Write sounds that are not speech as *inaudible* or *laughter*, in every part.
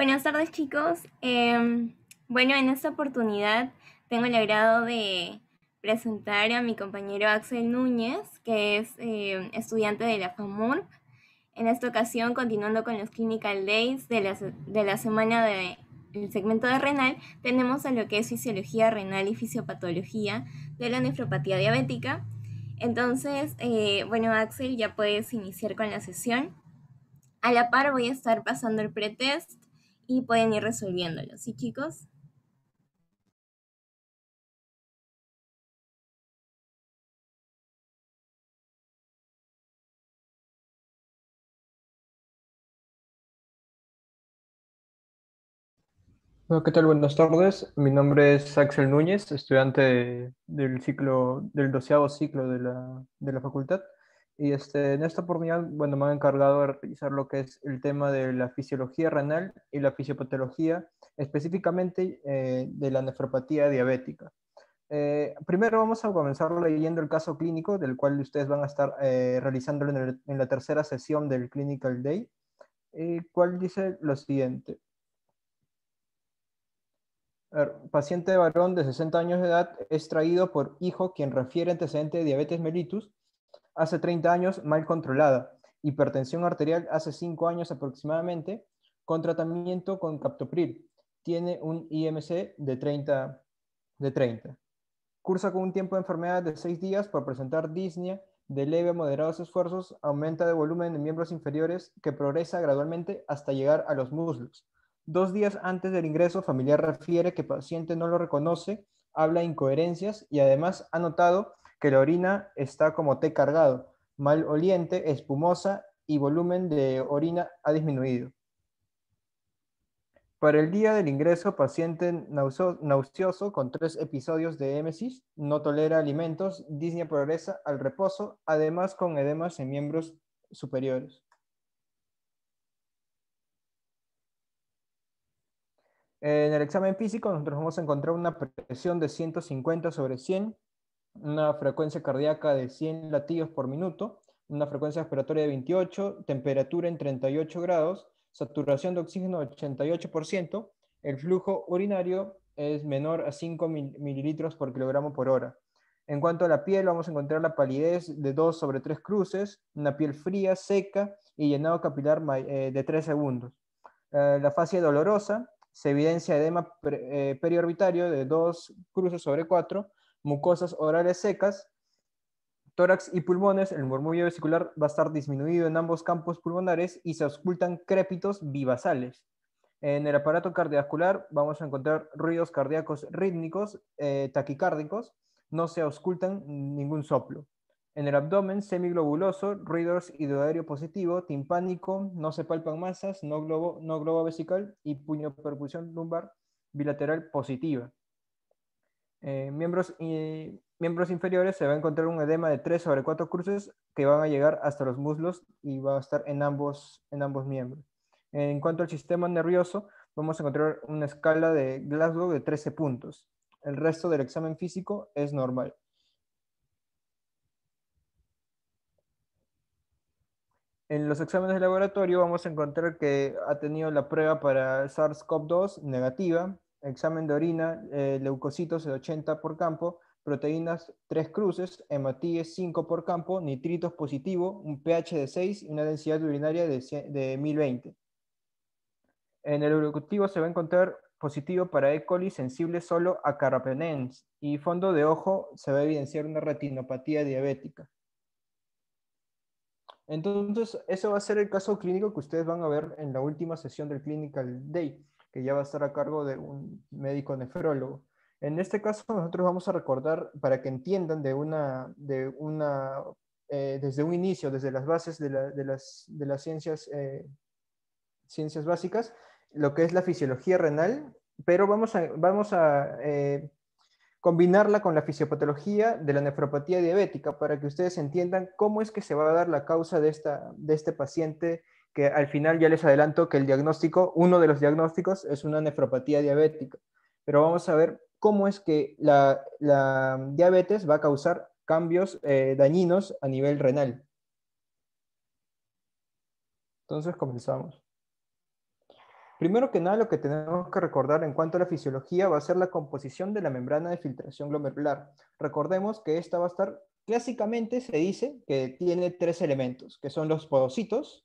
Buenas tardes chicos. Em, bueno, en esta oportunidad tengo el agrado de presentar a mi compañero Axel Núñez, que es em, estudiante de la FAMURP. En esta ocasión, continuando con los Clinical Days de la, de la semana del de, segmento de renal, tenemos a lo que es fisiología renal y fisiopatología de la nefropatía diabética. Entonces, eh, bueno, Axel, ya puedes iniciar con la sesión. A la par voy a estar pasando el pretest y pueden ir resolviéndolo, ¿sí chicos? ¿qué tal? Buenas tardes. Mi nombre es Axel Núñez, estudiante del ciclo, del doceavo ciclo de la, de la facultad. Y este, en esta oportunidad, bueno, me han encargado de revisar lo que es el tema de la fisiología renal y la fisiopatología, específicamente eh, de la nefropatía diabética. Eh, primero vamos a comenzar leyendo el caso clínico, del cual ustedes van a estar eh, realizándolo en, la tercera sesión del Clinical Day, el cual dice lo siguiente. paciente varón de 60 años de edad es traído por hijo quien refiere antecedente de diabetes mellitus hace 30 años mal controlada, hipertensión arterial hace 5 años aproximadamente, con tratamiento con captopril. Tiene un IMC de 30. De 30. Cursa con un tiempo de enfermedad de 6 días por presentar disnea de leve a moderados esfuerzos, aumenta de volumen de miembros inferiores que progresa gradualmente hasta llegar a los muslos. Dos días antes del ingreso, familiar refiere que paciente no lo reconoce, habla incoherencias y además ha notado que la orina está como té cargado, mal oliente, espumosa y volumen de orina ha disminuido. Para el día del ingreso, paciente nauseoso con tres episodios de émesis, no tolera alimentos, disnea progresa al reposo, además con edemas en miembros superiores. En el examen físico nosotros vamos a encontrar una presión de 150 sobre 100, una frecuencia cardíaca de 100 latidos por minuto, una frecuencia respiratoria de 28, temperatura en 38 grados, saturación de oxígeno 88%, el flujo urinario es menor a 5 mililitros por kilogramo por hora. En cuanto a la piel, vamos a encontrar la palidez de 2 sobre 3 cruces, una piel fría, seca y llenado capilar eh, de 3 segundos. Eh, la fascia dolorosa, se evidencia edema eh, periorbitario de 2 cruces sobre 4, mucosas orales secas, tórax y pulmones, el murmullo vesicular va a estar disminuido en ambos campos pulmonares y se auscultan crépitos bivasales. En el aparato cardiovascular vamos a encontrar ruidos cardíacos rítmicos, eh, taquicárdicos, no se auscultan ningún soplo. En el abdomen semiglobuloso, ruidos hidroaéreo positivo, timpánico, no se palpan masas, no globo, no globo vesical y puño percusión lumbar bilateral positiva. Eh, miembros, y, miembros inferiores se va a encontrar un edema de 3 sobre 4 cruces que van a llegar hasta los muslos y va a estar en ambos, en ambos miembros. En cuanto al sistema nervioso, vamos a encontrar una escala de Glasgow de 13 puntos. El resto del examen físico es normal. En los exámenes de laboratorio vamos a encontrar que ha tenido la prueba para SARS-CoV-2 negativa, examen de orina, eh, leucocitos de 80 por campo, proteínas tres cruces, hematíes 5 por campo, nitritos positivo, un pH de 6 y una densidad urinaria de, 1020. En el se va a encontrar positivo para E. coli sensible solo a carapenens. y fondo de ojo se va a evidenciar una retinopatía diabética. Entonces, ese va a ser el caso clínico que ustedes van a ver en la última sesión del Clinical Day que ya va a estar a cargo de un médico nefrólogo. En este caso nosotros vamos a recordar, para que entiendan de una, de una eh, desde un inicio, desde las bases de, las, de las, ciencias, eh, ciencias básicas, lo que es la fisiología renal, pero vamos a, vamos a eh, combinarla con la fisiopatología de la nefropatía diabética para que ustedes entiendan cómo es que se va a dar la causa de, esta, de este paciente que al final ya les adelanto que el diagnóstico, uno de los diagnósticos es una nefropatía diabética, pero vamos a ver cómo es que la, diabetes va a causar cambios eh, dañinos a nivel renal. Entonces comenzamos. Primero que nada, lo que tenemos que recordar en cuanto a la fisiología va a ser la composición de la membrana de filtración glomerular. Recordemos que esta va a estar, clásicamente se dice que tiene tres elementos, que son los podocitos,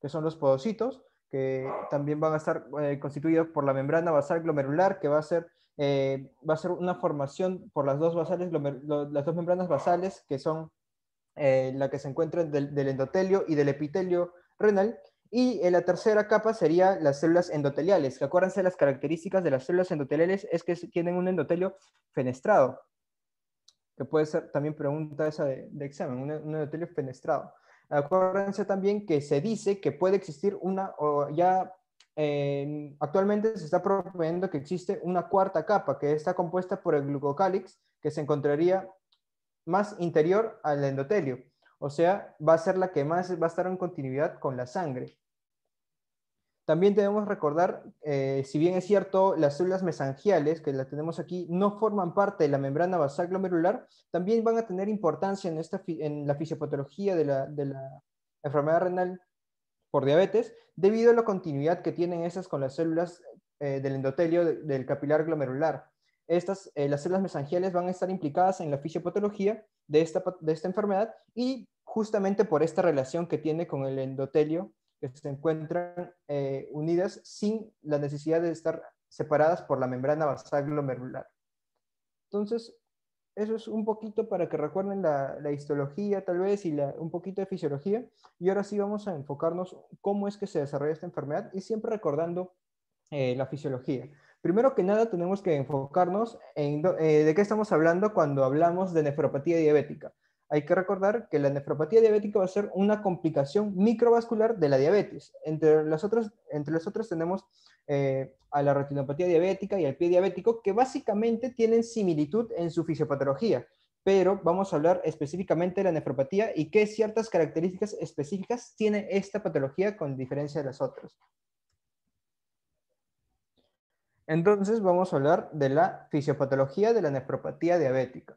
que son los podocitos, que también van a estar eh, constituidos por la membrana basal glomerular, que va a ser, eh, una formación por las dos, basales, las dos membranas basales, que son eh, la que se encuentra del, endotelio y del epitelio renal. Y la tercera capa sería las células endoteliales. que Acuérdense las características de las células endoteliales es que tienen un endotelio fenestrado, que puede ser también pregunta esa de, examen, un endotelio fenestrado. Acuérdense también que se dice que puede existir una, o ya em, actualmente se está proponiendo que existe una cuarta capa que está compuesta por el glucocálix que se encontraría más interior al endotelio. O sea, va a ser la que más va a estar en continuidad con la sangre. También debemos recordar, eh, si bien es cierto, las células mesangiales, que las tenemos aquí, no forman parte de la membrana basal glomerular, también van a tener importancia en, esta, en la fisiopatología de la, enfermedad renal por diabetes, debido a la continuidad que tienen esas con las células eh, del endotelio del capilar glomerular. Estas, eh, las células mesangiales van a estar implicadas en la fisiopatología de esta, de esta enfermedad y justamente por esta relación que tiene con el endotelio que se encuentran eh, unidas sin la necesidad de estar separadas por la membrana basal Entonces, eso es un poquito para que recuerden la, histología tal vez y un poquito de fisiología. Y ahora sí vamos a enfocarnos cómo es que se desarrolla esta enfermedad y siempre recordando eh, la fisiología. Primero que nada tenemos que enfocarnos en eh, de qué estamos hablando cuando hablamos de nefropatía diabética hay que recordar que la nefropatía diabética va a ser una complicación microvascular de la diabetes. Entre las otras entre tenemos eh, a la retinopatía diabética y al pie diabético, que básicamente tienen similitud en su fisiopatología, pero vamos a hablar específicamente de la nefropatía y qué ciertas características específicas tiene esta patología con diferencia de las otras. Entonces vamos a hablar de la fisiopatología de la nefropatía diabética.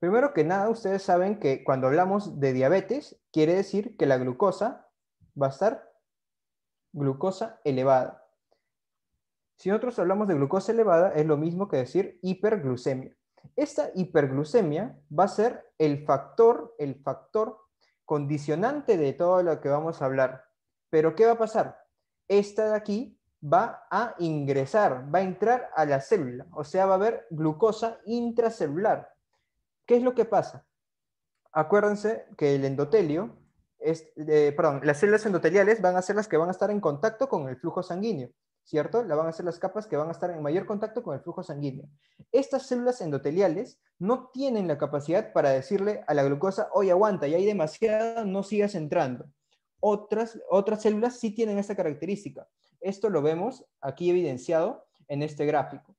Primero que nada, ustedes saben que cuando hablamos de diabetes, quiere decir que la glucosa va a estar glucosa elevada. Si nosotros hablamos de glucosa elevada, es lo mismo que decir hiperglucemia. Esta hiperglucemia va a ser el factor, el factor condicionante de todo lo que vamos a hablar. Pero ¿qué va a pasar? Esta de aquí va a ingresar, va a entrar a la célula, o sea, va a haber glucosa intracelular. ¿Qué es lo que pasa? Acuérdense que el endotelio, es, eh, perdón, las células endoteliales van a ser las que van a estar en contacto con el flujo sanguíneo, ¿cierto? La van a ser las capas que van a estar en mayor contacto con el flujo sanguíneo. Estas células endoteliales no tienen la capacidad para decirle a la glucosa, hoy aguanta, ya hay demasiada, no sigas entrando. Otras, otras células sí tienen esta característica. Esto lo vemos aquí evidenciado en este gráfico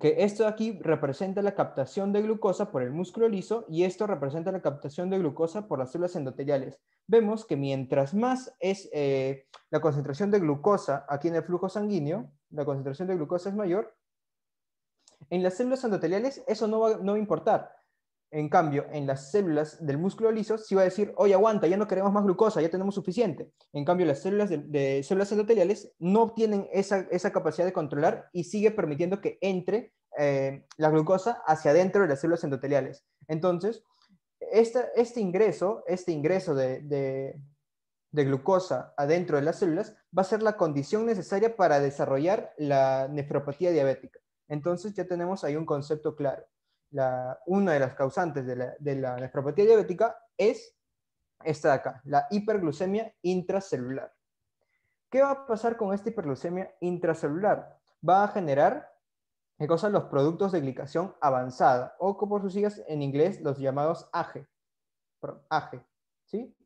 que esto aquí representa la captación de glucosa por el músculo liso y esto representa la captación de glucosa por las células endoteliales. Vemos que mientras más es eh, la concentración de glucosa aquí en el flujo sanguíneo, la concentración de glucosa es mayor, en las células endoteliales eso no va, no va a importar. En cambio, en las células del músculo liso, si va a decir, oye, aguanta, ya no queremos más glucosa, ya tenemos suficiente. En cambio, las células, de, células endoteliales no tienen esa, capacidad de controlar y sigue permitiendo que entre eh, la glucosa hacia adentro de las células endoteliales. Entonces, este ingreso, este ingreso de, de, glucosa adentro de las células va a ser la condición necesaria para desarrollar la nefropatía diabética. Entonces ya tenemos ahí un concepto claro una de las causantes de la, de nefropatía diabética es esta de acá, la hiperglucemia intracelular. ¿Qué va a pasar con esta hiperglucemia intracelular? Va a generar ¿qué cosa? los productos de glicación avanzada, o como sus siglas en inglés, los llamados AGE. ¿sí?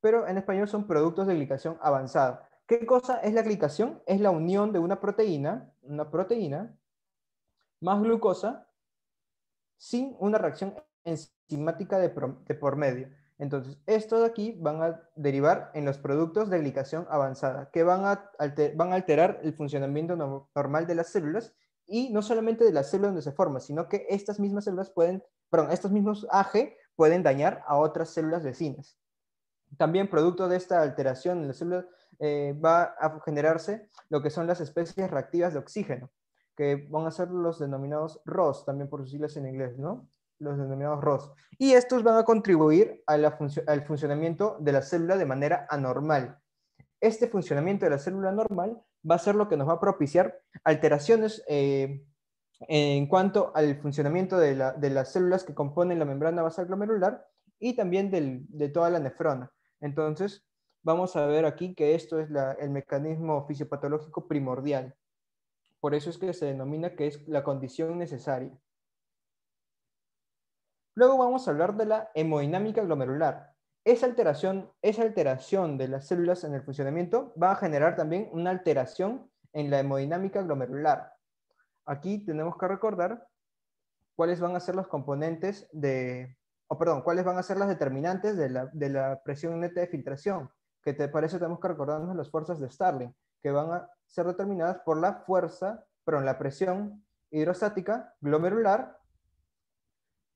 Pero en español son productos de glicación avanzada. ¿Qué cosa es la glicación? Es la unión de una proteína, una proteína, más glucosa, sin una reacción enzimática de, por, medio. Entonces, esto de aquí van a derivar en los productos de glicación avanzada, que van a, van a alterar el funcionamiento normal de las células y no solamente de las células donde se forma, sino que estas mismas células pueden, perdón, estos mismos AG pueden dañar a otras células vecinas. También producto de esta alteración en las células eh, va a generarse lo que son las especies reactivas de oxígeno, que van a ser los denominados ROS, también por sus siglas en inglés, ¿no? Los denominados ROS. Y estos van a contribuir al funcionamiento de la célula de manera anormal. Este funcionamiento de la célula normal va a ser lo que nos va a propiciar alteraciones eh, en cuanto al funcionamiento de, las células que componen la membrana basal glomerular y también de toda la nefrona. Entonces, vamos a ver aquí que esto es el mecanismo fisiopatológico primordial. Por eso es que se denomina que es la condición necesaria. Luego vamos a hablar de la hemodinámica glomerular. Esa alteración, esa alteración de las células en el funcionamiento va a generar también una alteración en la hemodinámica glomerular. Aquí tenemos que recordar cuáles van a ser los componentes de, o perdón, cuáles van a ser las determinantes de la, presión neta de filtración, que te, parece? eso tenemos que recordarnos las fuerzas de Starling, que van a ser determinadas por la fuerza, perdón, la presión hidrostática glomerular,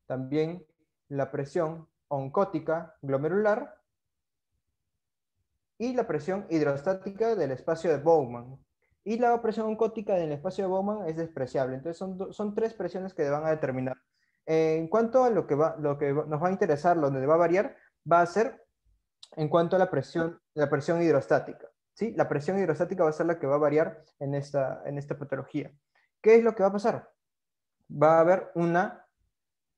también la presión oncótica glomerular y la presión hidrostática del espacio de Bowman. Y la presión oncótica del espacio de Bowman es despreciable. Entonces son, son tres presiones que van a determinar. En cuanto a lo que, va, lo que nos va a interesar, lo donde va a variar, va a ser en cuanto a la presión, la presión hidrostática. La presión hidrostática va a ser la que va a variar en esta, en esta patología. ¿Qué es lo que va a pasar? Va a haber una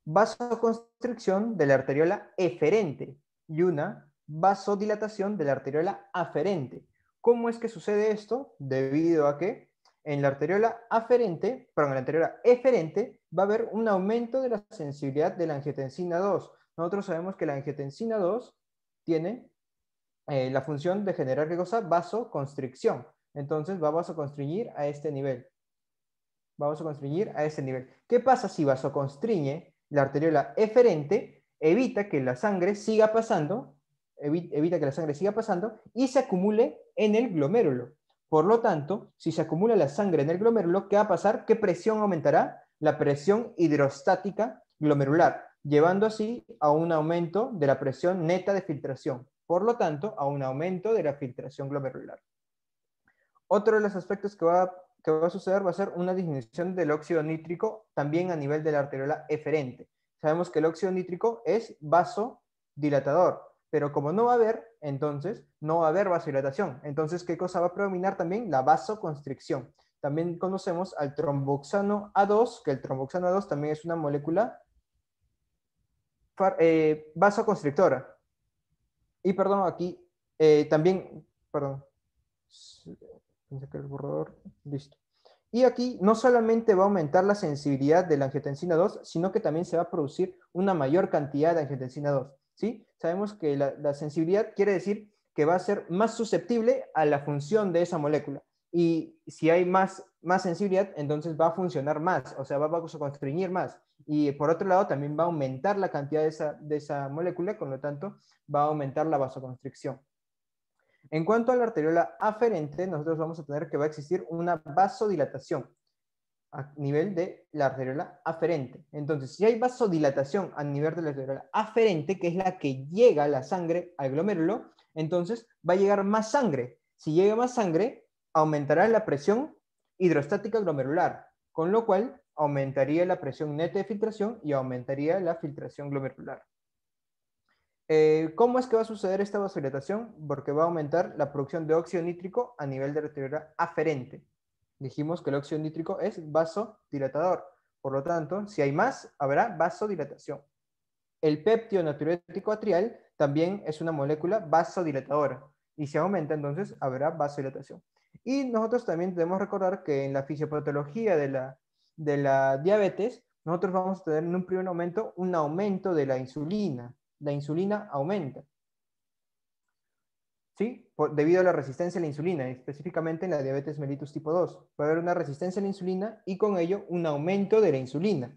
vasoconstricción de la arteriola eferente y una vasodilatación de la arteriola aferente. ¿Cómo es que sucede esto? Debido a que en la arteriola aferente, perdón, en la arteriola eferente, va a haber un aumento de la sensibilidad de la angiotensina 2. Nosotros sabemos que la angiotensina 2 tiene eh, la función de generar cosa? vasoconstricción. Entonces va a vasoconstriñir a este nivel. Vamos a vasoconstriñir a este nivel. ¿Qué pasa si vasoconstriñe la arteriola eferente? Evita que la sangre siga pasando, evita que la sangre siga pasando y se acumule en el glomérulo. Por lo tanto, si se acumula la sangre en el glomérulo, ¿qué va a pasar? ¿Qué presión aumentará? La presión hidrostática glomerular, llevando así a un aumento de la presión neta de filtración por lo tanto, a un aumento de la filtración glomerular. Otro de los aspectos que va, a suceder va a ser una disminución del óxido nítrico también a nivel de la arteriola eferente. Sabemos que el óxido nítrico es vasodilatador, pero como no va a haber, entonces no va a haber vasodilatación. Entonces, ¿qué cosa va a predominar también? La vasoconstricción. También conocemos al tromboxano A2, que el tromboxano A2 también es una molécula eh, vasoconstrictora. Y perdón, aquí eh, también, perdón, listo. Y aquí no solamente va a aumentar la sensibilidad de la angiotensina 2, sino que también se va a producir una mayor cantidad de angiotensina 2. ¿sí? Sabemos que la sensibilidad quiere decir que va a ser más susceptible a la función de esa molécula y si hay más, más sensibilidad, entonces va a funcionar más, o sea, va, a constreñir más. Y por otro lado, también va a aumentar la cantidad de esa, de esa molécula, con lo tanto, va a aumentar la vasoconstricción. En cuanto a la arteriola aferente, nosotros vamos a tener que va a existir una vasodilatación a nivel de la arteriola aferente. Entonces, si hay vasodilatación a nivel de la arteriola aferente, que es la que llega la sangre al glomérulo, entonces va a llegar más sangre. Si llega más sangre, aumentará la presión hidrostática glomerular, con lo cual aumentaría la presión neta de filtración y aumentaría la filtración glomerular. Eh, ¿Cómo es que va a suceder esta vasodilatación? Porque va a aumentar la producción de óxido nítrico a nivel de arteriola aferente. Dijimos que el óxido nítrico es vasodilatador. Por lo tanto, si hay más, habrá vasodilatación. El péptido natriurético atrial también es una molécula vasodilatadora. Y si aumenta, entonces habrá vasodilatación. Y nosotros también debemos recordar que en la fisiopatología de la, de la diabetes, nosotros vamos a tener en un primer momento un aumento de la insulina. La insulina aumenta. ¿Sí? debido a la resistencia a la insulina, específicamente en la diabetes mellitus tipo 2. puede haber una resistencia a la insulina y con ello un aumento de la insulina.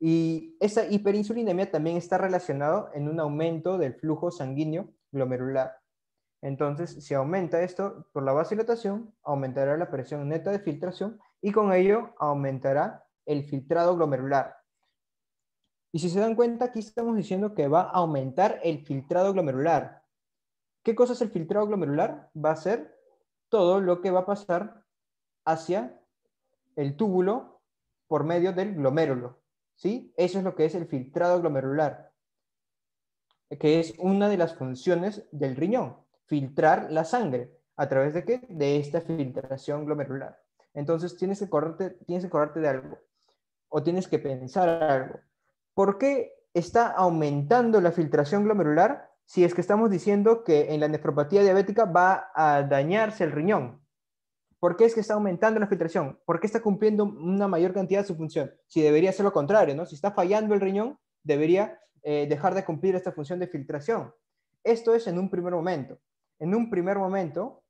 Y esa hiperinsulinemia también está relacionado en un aumento del flujo sanguíneo glomerular. Entonces, si aumenta esto por la vacilatación, aumentará la presión neta de filtración y con ello aumentará el filtrado glomerular. Y si se dan cuenta, aquí estamos diciendo que va a aumentar el filtrado glomerular. ¿Qué cosa es el filtrado glomerular? Va a ser todo lo que va a pasar hacia el túbulo por medio del glomérulo. ¿sí? Eso es lo que es el filtrado glomerular, que es una de las funciones del riñón filtrar la sangre. ¿A través de qué? De esta filtración glomerular. Entonces tienes que correrte tienes que de algo o tienes que pensar algo. ¿Por qué está aumentando la filtración glomerular si es que estamos diciendo que en la nefropatía diabética va a dañarse el riñón? ¿Por qué es que está aumentando la filtración? ¿Por qué está cumpliendo una mayor cantidad de su función? Si debería ser lo contrario, ¿no? Si está fallando el riñón, debería eh, dejar de cumplir esta función de filtración. Esto es en un primer momento. En un primer momento,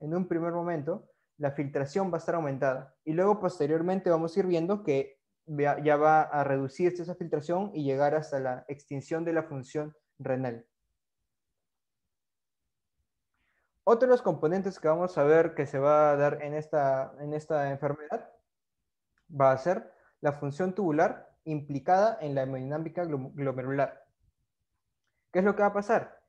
en un primer momento, la filtración va a estar aumentada y luego posteriormente vamos a ir viendo que ya, va a reducirse esa filtración y llegar hasta la extinción de la función renal. Otro de los componentes que vamos a ver que se va a dar en esta, en esta enfermedad va a ser la función tubular implicada en la hemodinámica glomerular. ¿Qué es lo que va a pasar?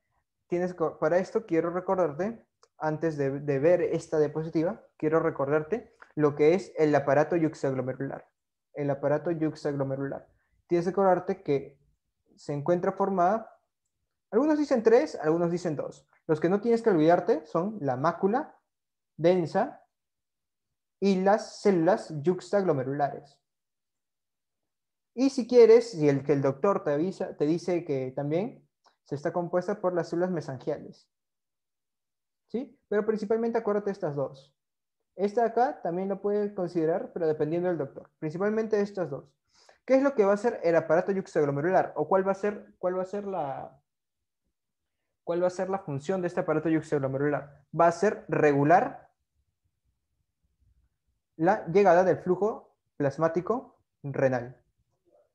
para esto quiero recordarte, antes de, ver esta diapositiva, quiero recordarte lo que es el aparato yuxaglomerular. El aparato yuxaglomerular. Tienes que recordarte que se encuentra formada, algunos dicen tres, algunos dicen dos. Los que no tienes que olvidarte son la mácula densa y las células yuxaglomerulares. Y si quieres, y el que el doctor te avisa, te dice que también se está compuesta por las células mesangiales. ¿Sí? Pero principalmente acuérdate estas dos. Esta acá también lo puedes considerar, pero dependiendo del doctor. Principalmente estas dos. ¿Qué es lo que va a hacer el aparato yuxtaglomerular? ¿O cuál va a ser, cuál va a ser la... ¿Cuál va a ser la función de este aparato yuxtaglomerular? Va a ser regular la llegada del flujo plasmático renal.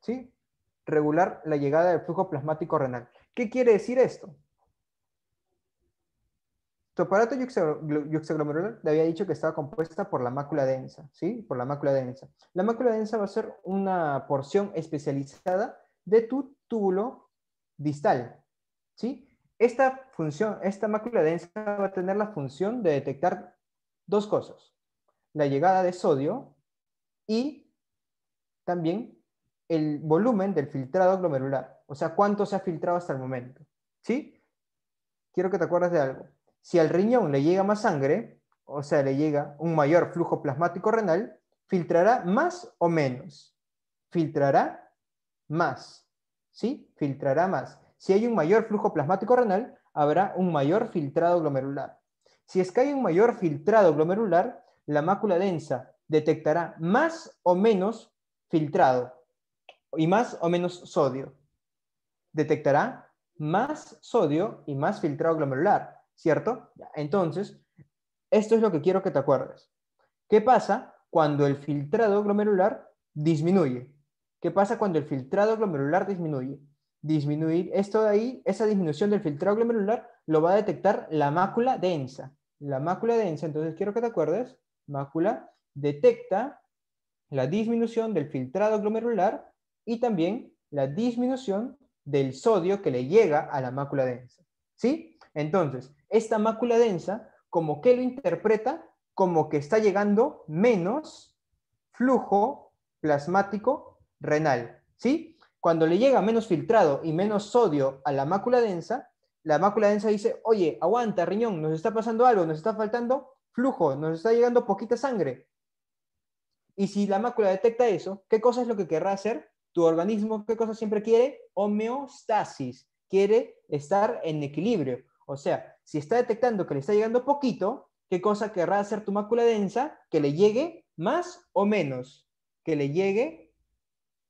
¿Sí? Regular la llegada del flujo plasmático renal. ¿Qué quiere decir esto? Tu aparato yuxaglomerular, te había dicho que estaba compuesta por la mácula densa, ¿sí? Por la mácula densa. La mácula densa va a ser una porción especializada de tu túbulo distal, ¿sí? Esta función, esta mácula densa va a tener la función de detectar dos cosas. La llegada de sodio y también el volumen del filtrado glomerular. O sea, ¿cuánto se ha filtrado hasta el momento? ¿Sí? Quiero que te acuerdes de algo. Si al riñón le llega más sangre, o sea, le llega un mayor flujo plasmático renal, filtrará más o menos. Filtrará más. ¿Sí? Filtrará más. Si hay un mayor flujo plasmático renal, habrá un mayor filtrado glomerular. Si es que hay un mayor filtrado glomerular, la mácula densa detectará más o menos filtrado y más o menos sodio detectará más sodio y más filtrado glomerular, ¿cierto? Entonces, esto es lo que quiero que te acuerdes. ¿Qué pasa cuando el filtrado glomerular disminuye? ¿Qué pasa cuando el filtrado glomerular disminuye? Disminuir esto de ahí, esa disminución del filtrado glomerular lo va a detectar la mácula densa. La mácula densa, entonces quiero que te acuerdes, mácula detecta la disminución del filtrado glomerular y también la disminución del sodio que le llega a la mácula densa. ¿Sí? Entonces, esta mácula densa, como que lo interpreta como que está llegando menos flujo plasmático renal. ¿Sí? Cuando le llega menos filtrado y menos sodio a la mácula densa, la mácula densa dice, oye, aguanta, riñón, nos está pasando algo, nos está faltando flujo, nos está llegando poquita sangre. Y si la mácula detecta eso, ¿qué cosa es lo que querrá hacer? Tu organismo, ¿qué cosa siempre quiere? Homeostasis. Quiere estar en equilibrio. O sea, si está detectando que le está llegando poquito, ¿qué cosa querrá hacer tu mácula densa? Que le llegue más o menos. Que le llegue,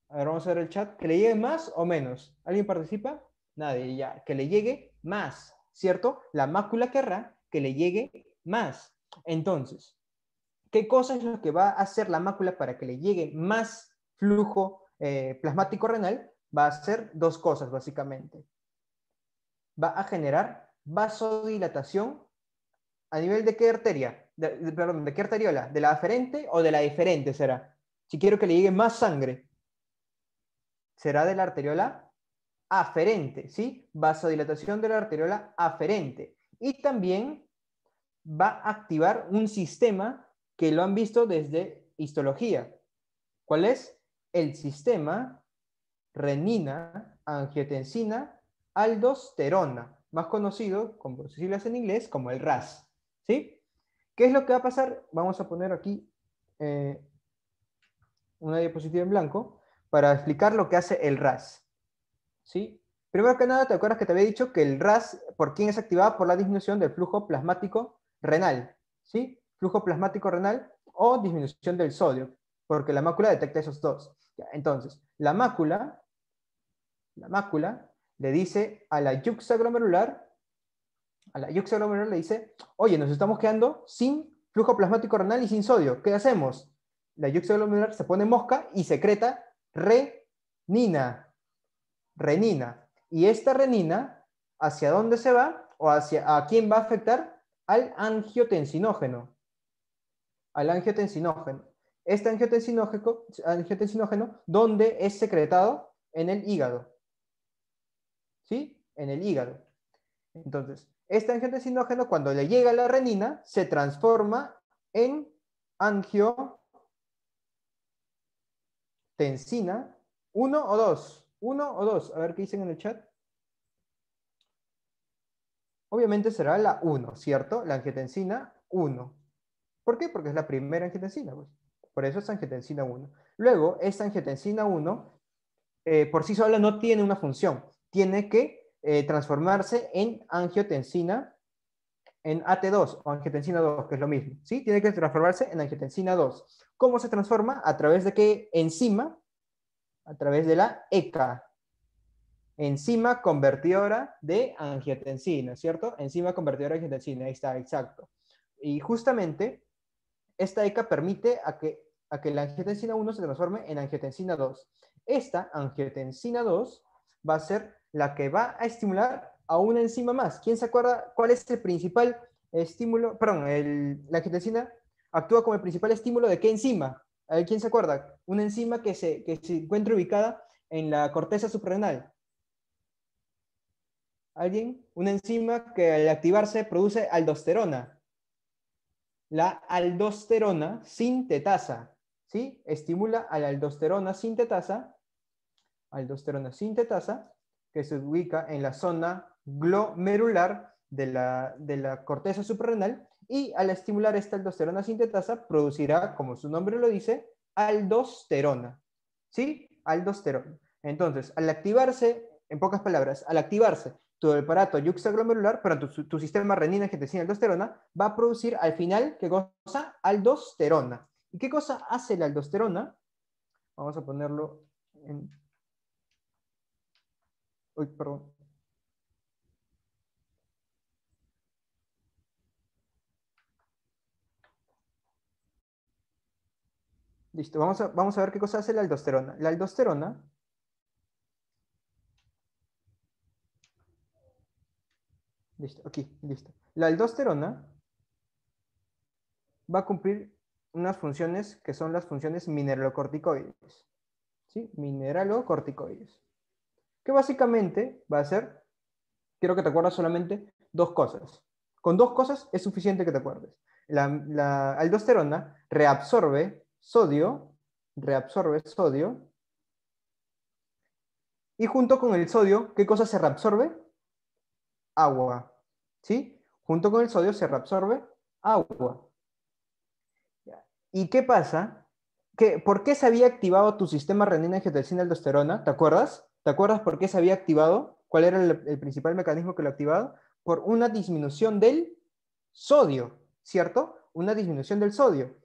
a ver, vamos a ver el chat, que le llegue más o menos. ¿Alguien participa? Nadie, ya. Que le llegue más, ¿cierto? La mácula querrá que le llegue más. Entonces, ¿qué cosa es lo que va a hacer la mácula para que le llegue más flujo eh, plasmático renal va a hacer dos cosas básicamente. Va a generar vasodilatación a nivel de qué arteria, perdón, de qué arteriola, de la aferente o de la diferente será. Si quiero que le llegue más sangre, será de la arteriola aferente, ¿sí? Vasodilatación de la arteriola aferente. Y también va a activar un sistema que lo han visto desde histología. ¿Cuál es? el sistema renina, angiotensina, aldosterona, más conocido, como sus siglas en inglés, como el RAS. ¿Sí? ¿Qué es lo que va a pasar? Vamos a poner aquí eh, una diapositiva en blanco para explicar lo que hace el RAS. ¿Sí? Primero que nada, ¿te acuerdas que te había dicho que el RAS, por quién es activado? Por la disminución del flujo plasmático renal. ¿Sí? Flujo plasmático renal o disminución del sodio, porque la mácula detecta esos dos. Entonces, la mácula, la mácula le dice a la yuxa a la yuxa le dice, oye, nos estamos quedando sin flujo plasmático renal y sin sodio, ¿qué hacemos? La yuxa se pone mosca y secreta renina, renina. Y esta renina, ¿hacia dónde se va? ¿O hacia a quién va a afectar? Al angiotensinógeno. Al angiotensinógeno este angiotensinógeno, ¿dónde es secretado en el hígado. ¿Sí? En el hígado. Entonces, este angiotensinógeno, cuando le llega la renina, se transforma en angiotensina 1 o 2. 1 o 2. A ver qué dicen en el chat. Obviamente será la 1, ¿cierto? La angiotensina 1. ¿Por qué? Porque es la primera angiotensina. Pues. Por eso es angiotensina 1. Luego, esta angiotensina 1 eh, por sí sola no tiene una función. Tiene que eh, transformarse en angiotensina, en AT2 o angiotensina 2, que es lo mismo. ¿sí? Tiene que transformarse en angiotensina 2. ¿Cómo se transforma? A través de qué enzima? A través de la ECA. Enzima convertidora de angiotensina, ¿cierto? Enzima convertidora de angiotensina, ahí está, exacto. Y justamente esta ECA permite a que a que la angiotensina 1 se transforme en angiotensina 2. Esta angiotensina 2 va a ser la que va a estimular a una enzima más. ¿Quién se acuerda cuál es el principal estímulo? Perdón, la angiotensina actúa como el principal estímulo de qué enzima? A ¿quién se acuerda? Una enzima que se, que se encuentra ubicada en la corteza suprarrenal. ¿Alguien? Una enzima que al activarse produce aldosterona. La aldosterona sintetasa. ¿sí? Estimula a la aldosterona sintetasa, aldosterona sintetasa, que se ubica en la zona glomerular de la, corteza suprarrenal y al estimular esta aldosterona sintetasa producirá, como su nombre lo dice, aldosterona, ¿sí? Aldosterona. Entonces, al activarse, en pocas palabras, al activarse tu aparato yuxtaglomerular, para tu, sistema renina, que angiotensina, aldosterona, va a producir al final, ¿qué cosa? Aldosterona. ¿Y qué cosa hace la aldosterona? Vamos a ponerlo en... Uy, perdón. Listo, vamos a, vamos a ver qué cosa hace la aldosterona. La aldosterona Listo, aquí, listo. La aldosterona va a cumplir unas funciones que son las funciones mineralocorticoides. ¿Sí? Mineralocorticoides. Que básicamente va a ser, quiero que te acuerdas solamente dos cosas. Con dos cosas es suficiente que te acuerdes. La, la aldosterona reabsorbe sodio, reabsorbe sodio, y junto con el sodio, ¿qué cosa se reabsorbe? Agua. ¿Sí? Junto con el sodio se reabsorbe agua. ¿Y qué pasa? ¿Por qué se había activado tu sistema renina angiotensina aldosterona? ¿Te acuerdas? ¿Te acuerdas por qué se había activado? ¿Cuál era el, principal mecanismo que lo activado? Por una disminución del sodio, ¿cierto? Una disminución del sodio.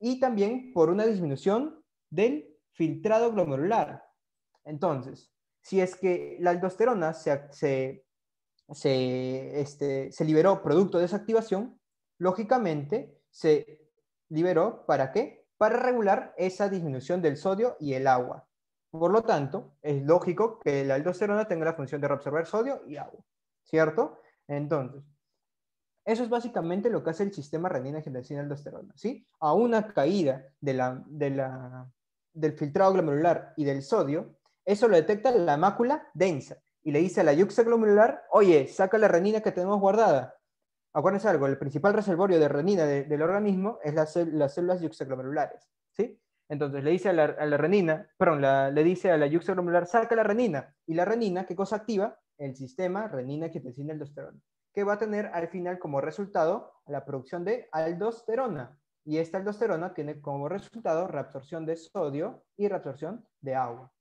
Y también por una disminución del filtrado glomerular. Entonces, si es que la aldosterona se, este, se liberó producto de esa activación, lógicamente se liberó para qué? Para regular esa disminución del sodio y el agua. Por lo tanto, es lógico que la aldosterona tenga la función de reabsorber sodio y agua, ¿cierto? Entonces, eso es básicamente lo que hace el sistema renina angiotensina aldosterona, ¿sí? A una caída de del filtrado glomerular y del sodio, eso lo detecta la mácula densa y le dice a la yuxa glomerular, oye, saca la renina que tenemos guardada acuérdense algo, el principal reservorio de renina del organismo es las, células yuxtaglomerulares, ¿sí? Entonces le dice a la, a renina, perdón, le dice a la yuxtaglomerular, saca la renina. Y la renina, ¿qué cosa activa? El sistema renina quitacina aldosterona, que va a tener al final como resultado la producción de aldosterona. Y esta aldosterona tiene como resultado reabsorción de sodio y reabsorción de agua.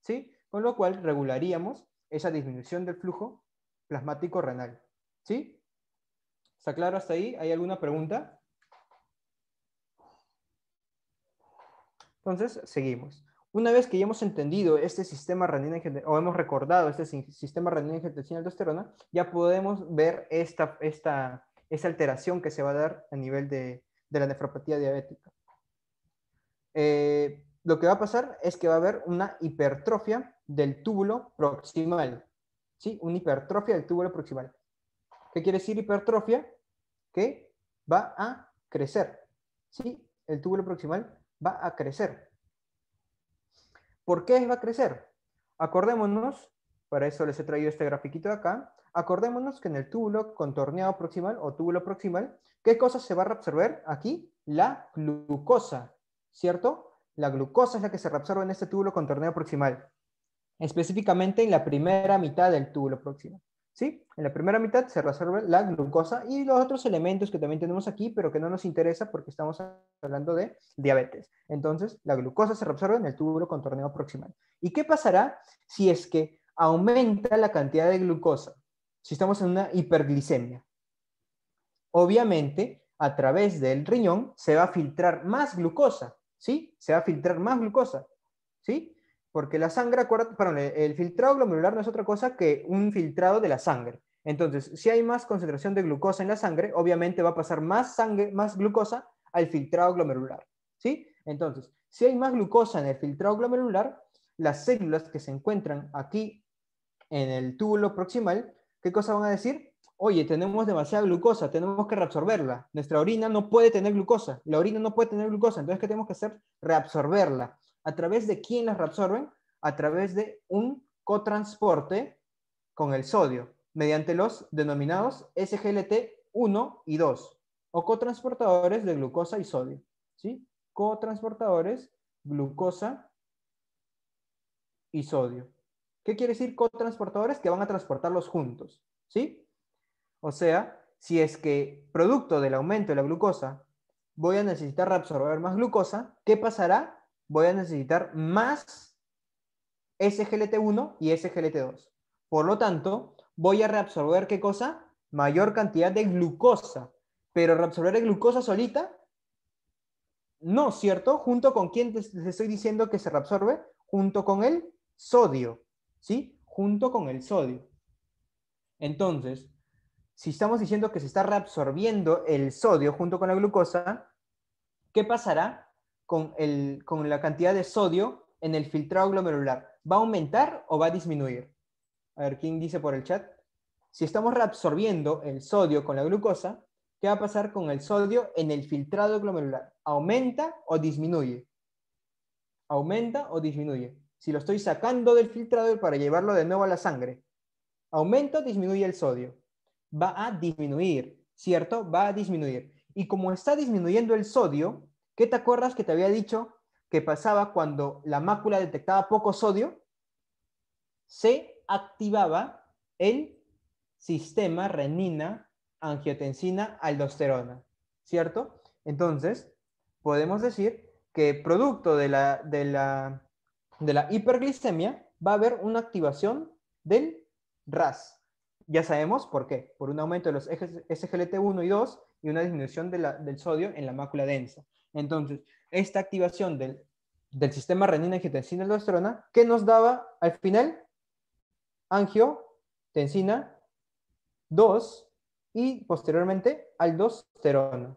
¿Sí? Con lo cual regularíamos esa disminución del flujo plasmático renal. ¿Sí? ¿Está claro hasta ahí? ¿Hay alguna pregunta? Entonces, seguimos. Una vez que ya hemos entendido este sistema renina o hemos recordado este sistema renina angiotensina aldosterona, ya podemos ver esta, esta, alteración que se va a dar a nivel de, la nefropatía diabética. Eh, lo que va a pasar es que va a haber una hipertrofia del túbulo proximal, ¿sí? Una hipertrofia del túbulo proximal. ¿Qué quiere decir hipertrofia? Que va a crecer. ¿Sí? El túbulo proximal va a crecer. ¿Por qué va a crecer? Acordémonos, para eso les he traído este grafiquito de acá, acordémonos que en el túbulo contorneado proximal o túbulo proximal, ¿qué cosa se va a reabsorber aquí? La glucosa, ¿cierto? La glucosa es la que se reabsorbe en este túbulo contorneado proximal, específicamente en la primera mitad del túbulo proximal. ¿sí? En la primera mitad se resuelve la glucosa y los otros elementos que también tenemos aquí, pero que no nos interesa porque estamos hablando de diabetes. Entonces, la glucosa se reabsorbe en el túbulo contorneo proximal. ¿Y qué pasará si es que aumenta la cantidad de glucosa? Si estamos en una hiperglicemia. Obviamente, a través del riñón se va a filtrar más glucosa, ¿sí? Se va a filtrar más glucosa, ¿sí? Porque la sangre, perdón, el filtrado glomerular no es otra cosa que un filtrado de la sangre. Entonces, si hay más concentración de glucosa en la sangre, obviamente va a pasar más sangre, más glucosa al filtrado glomerular, ¿sí? Entonces, si hay más glucosa en el filtrado glomerular, las células que se encuentran aquí en el túbulo proximal, ¿qué cosa van a decir? Oye, tenemos demasiada glucosa, tenemos que reabsorberla. Nuestra orina no puede tener glucosa, la orina no puede tener glucosa, entonces ¿qué tenemos que hacer? Reabsorberla. ¿A través de quién las reabsorben? A través de un cotransporte con el sodio, mediante los denominados SGLT1 y 2, o cotransportadores de glucosa y sodio. ¿sí? Cotransportadores, glucosa y sodio. ¿Qué quiere decir cotransportadores? Que van a transportarlos juntos. ¿sí? O sea, si es que producto del aumento de la glucosa voy a necesitar reabsorber más glucosa, ¿qué pasará? voy a necesitar más SGLT1 y SGLT2. Por lo tanto, voy a reabsorber qué cosa? Mayor cantidad de glucosa. Pero reabsorber glucosa solita, no, ¿cierto? Junto con quién te estoy diciendo que se reabsorbe? Junto con el sodio, ¿sí? Junto con el sodio. Entonces, si estamos diciendo que se está reabsorbiendo el sodio junto con la glucosa, ¿qué pasará? con, la cantidad de sodio en el filtrado glomerular? ¿Va a aumentar o va a disminuir? A ver, ¿quién dice por el chat? Si estamos reabsorbiendo el sodio con la glucosa, ¿qué va a pasar con el sodio en el filtrado glomerular? ¿Aumenta o disminuye? ¿Aumenta o disminuye? Si lo estoy sacando del filtrado para llevarlo de nuevo a la sangre, ¿aumenta o disminuye el sodio? Va a disminuir, ¿cierto? Va a disminuir. Y como está disminuyendo el sodio, ¿Qué te acuerdas que te había dicho que pasaba cuando la mácula detectaba poco sodio? Se activaba el sistema renina, angiotensina, aldosterona, ¿cierto? Entonces, podemos decir que producto de la, de hiperglicemia va a haber una activación del RAS. Ya sabemos por qué, por un aumento de los ejes SGLT1 y 2 y una disminución del sodio en la mácula densa. Entonces, esta activación del, sistema renina angiotensina aldosterona, ¿qué nos daba al final? Angiotensina 2 y posteriormente aldosterona.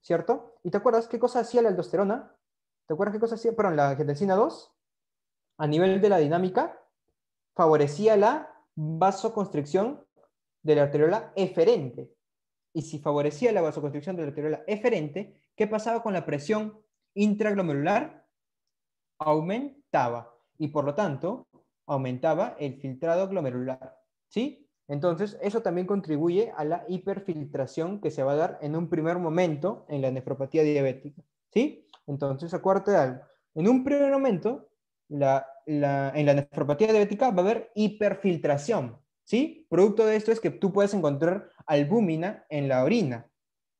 ¿Cierto? ¿Y te acuerdas qué cosa hacía la aldosterona? ¿Te acuerdas qué cosa hacía? Perdón, la angiotensina 2, a nivel de la dinámica, favorecía la vasoconstricción de la arteriola eferente. Y si favorecía la vasoconstricción de la arteriola eferente, ¿Qué pasaba con la presión intraglomerular? Aumentaba y por lo tanto aumentaba el filtrado glomerular. ¿Sí? Entonces, eso también contribuye a la hiperfiltración que se va a dar en un primer momento en la nefropatía diabética. ¿Sí? Entonces, acuérdate de algo. En un primer momento, la, en la nefropatía diabética va a haber hiperfiltración. ¿Sí? Producto de esto es que tú puedes encontrar albúmina en la orina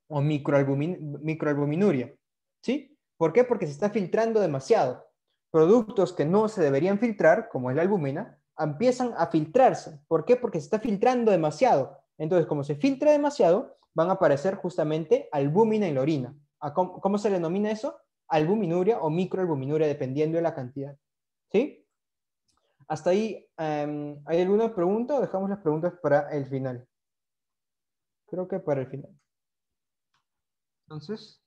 o microalbumin microalbuminuria. ¿Sí? ¿Por qué? Porque se está filtrando demasiado. Productos que no se deberían filtrar, como es la albúmina, empiezan a filtrarse. ¿Por qué? Porque se está filtrando demasiado. Entonces, como se filtra demasiado, van a aparecer justamente albúmina en la orina. cómo, se denomina eso? Albuminuria o microalbuminuria, dependiendo de la cantidad. ¿Sí? Hasta ahí, em, ¿hay alguna pregunta o dejamos las preguntas para el final? Creo que para el final. Entonces,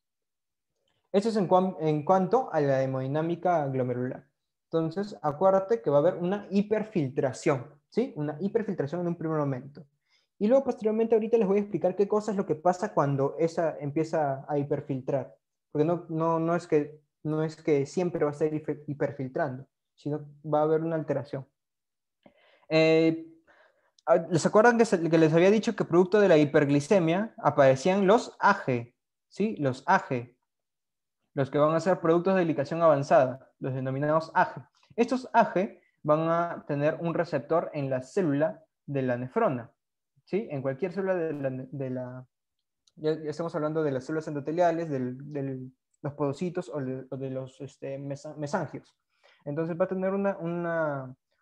eso es en, en cuanto a la hemodinámica glomerular. Entonces, acuérdate que va a haber una hiperfiltración, ¿sí? Una hiperfiltración en un primer momento. Y luego, posteriormente, ahorita les voy a explicar qué cosa es lo que pasa cuando esa empieza a hiperfiltrar. Porque no, no, no, es, que, no es que siempre va a estar hiperfiltrando, sino va a haber una alteración. Eh, ah, ¿Les acuerdan que, que les había dicho que producto de la hiperglicemia aparecían los AG, ¿sí? Los AGE, los que van a ser productos de licación avanzada, los denominados AGE. Estos AGE van a tener un receptor en la célula de la nefrona, ¿sí? En cualquier célula de la... ya, estamos hablando de las células endoteliales, de los podocitos o de, los este, mesangios. Entonces va a tener una,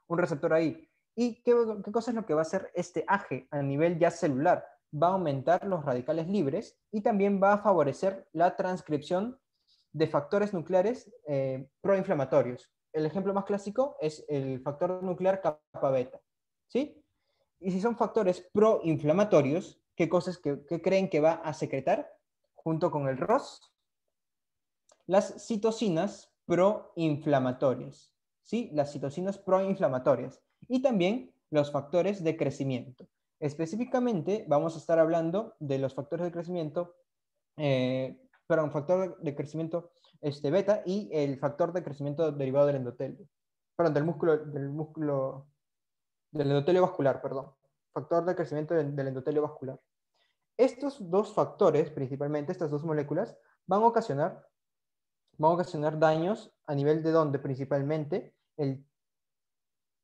un receptor ahí. ¿Y qué, qué cosa es lo que va a hacer este AGE a nivel ya celular? va a aumentar los radicales libres y también va a favorecer la transcripción de factores nucleares eh, proinflamatorios. El ejemplo más clásico es el factor nuclear kappa beta. ¿sí? Y si son factores proinflamatorios, ¿qué cosas creen que va a secretar? Junto con el ROS, las citocinas proinflamatorias. ¿sí? Las citocinas proinflamatorias. Y también los factores de crecimiento. Específicamente vamos a estar hablando de los factores de crecimiento, eh, perdón, factor de crecimiento este, beta y el factor de crecimiento derivado del endotelio, perdón, del músculo, del músculo, del endotelio vascular, perdón, factor de crecimiento del, endotelio vascular. Estos dos factores, principalmente estas dos moléculas, van a ocasionar, van a ocasionar daños a nivel de donde principalmente el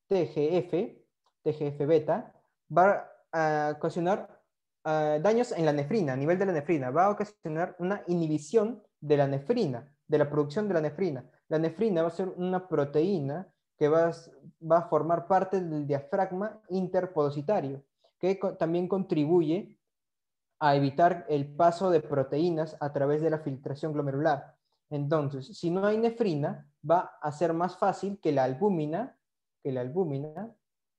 TGF, TGF beta, va a a ocasionar ah, daños en la nefrina, a nivel de la nefrina. Va a ocasionar una inhibición de la nefrina, de la producción de la nefrina. La nefrina va a ser una proteína que va, a formar parte del diafragma interpodositario, que también contribuye a evitar el paso de proteínas a través de la filtración glomerular. Entonces, si no hay nefrina, va a ser más fácil que la albúmina, que la albúmina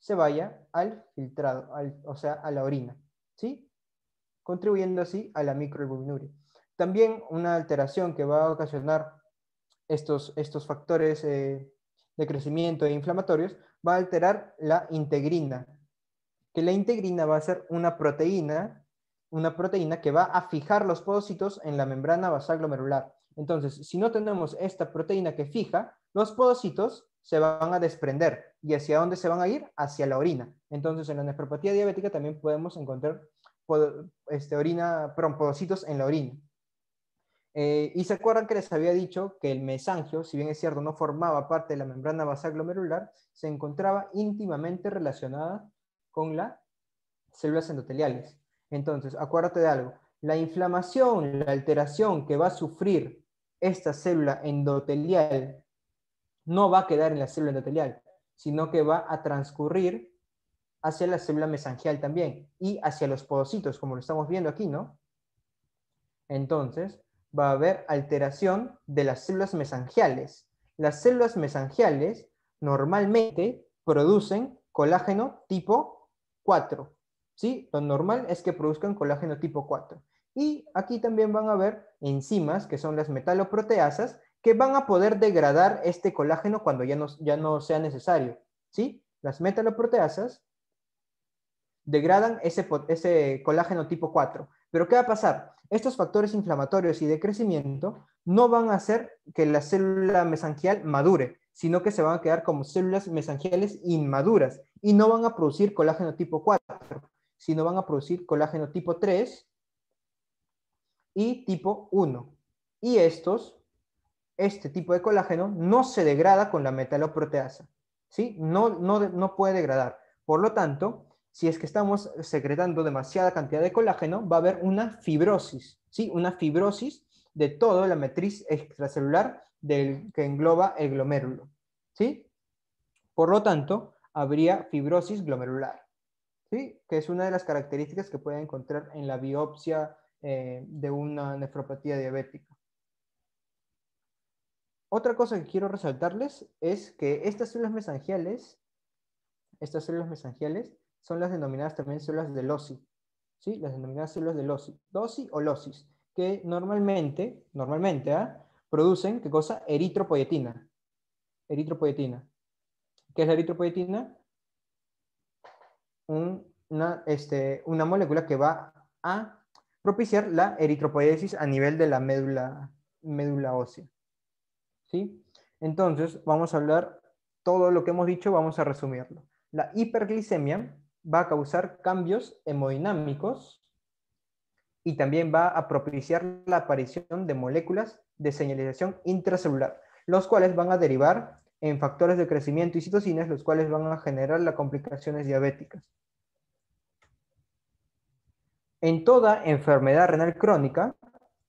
se vaya al filtrado, o sea, a la orina, ¿sí? Contribuyendo así a la microalbuminuria. También una alteración que va a ocasionar estos, estos factores eh, de crecimiento e inflamatorios va a alterar la integrina, que la integrina va a ser una proteína, una proteína que va a fijar los podocitos en la membrana basal glomerular. Entonces, si no tenemos esta proteína que fija, los podocitos se van a desprender. ¿Y hacia dónde se van a ir? Hacia la orina. Entonces, en la nefropatía diabética también podemos encontrar este, orina, prompodocitos en la orina. Eh, y se acuerdan que les había dicho que el mesangio, si bien es cierto, no formaba parte de la membrana basal glomerular, se encontraba íntimamente relacionada con las células endoteliales. Entonces, acuérdate de algo, la inflamación, la alteración que va a sufrir esta célula endotelial no va a quedar en la célula endotelial, sino que va a transcurrir hacia la célula mesangial también y hacia los podocitos, como lo estamos viendo aquí, ¿no? Entonces, va a haber alteración de las células mesangiales. Las células mesangiales normalmente producen colágeno tipo 4, ¿sí? Lo normal es que produzcan colágeno tipo 4. Y aquí también van a haber enzimas, que son las metaloproteasas, que van a poder degradar este colágeno cuando ya no, ya no sea necesario. ¿sí? Las metaloproteasas degradan ese, ese colágeno tipo 4. Pero ¿qué va a pasar? Estos factores inflamatorios y de crecimiento no van a hacer que la célula mesangial madure, sino que se van a quedar como células mesangiales inmaduras y no van a producir colágeno tipo 4, sino van a producir colágeno tipo 3 y tipo 1. Y estos este tipo de colágeno no se degrada con la metaloproteasa, ¿sí? No, no, puede degradar. Por lo tanto, si es que estamos secretando demasiada cantidad de colágeno, va a haber una fibrosis, ¿sí? Una fibrosis de toda la matriz extracelular del, que engloba el glomérulo, ¿sí? Por lo tanto, habría fibrosis glomerular, ¿sí? Que es una de las características que puede encontrar en la biopsia eh, de una nefropatía diabética. Otra cosa que quiero resaltarles es que estas células mesangiales, estas células mesangiales son las denominadas también células de loci, ¿sí? Las denominadas células de LOSI, dosis o losis, que normalmente, normalmente, ¿ah? producen, ¿qué cosa? eritropoietina. ¿Qué es la eritropoietina? Este, una, molécula que va a propiciar la eritropoiesis a nivel de la médula, médula ósea. ¿sí? Entonces, vamos a hablar todo lo que hemos dicho, vamos a resumirlo. La hiperglicemia va a causar cambios hemodinámicos y también va a propiciar la aparición de moléculas de señalización intracelular, los cuales van a derivar en factores de crecimiento y citocinas, los cuales van a generar las complicaciones diabéticas. En toda enfermedad renal crónica,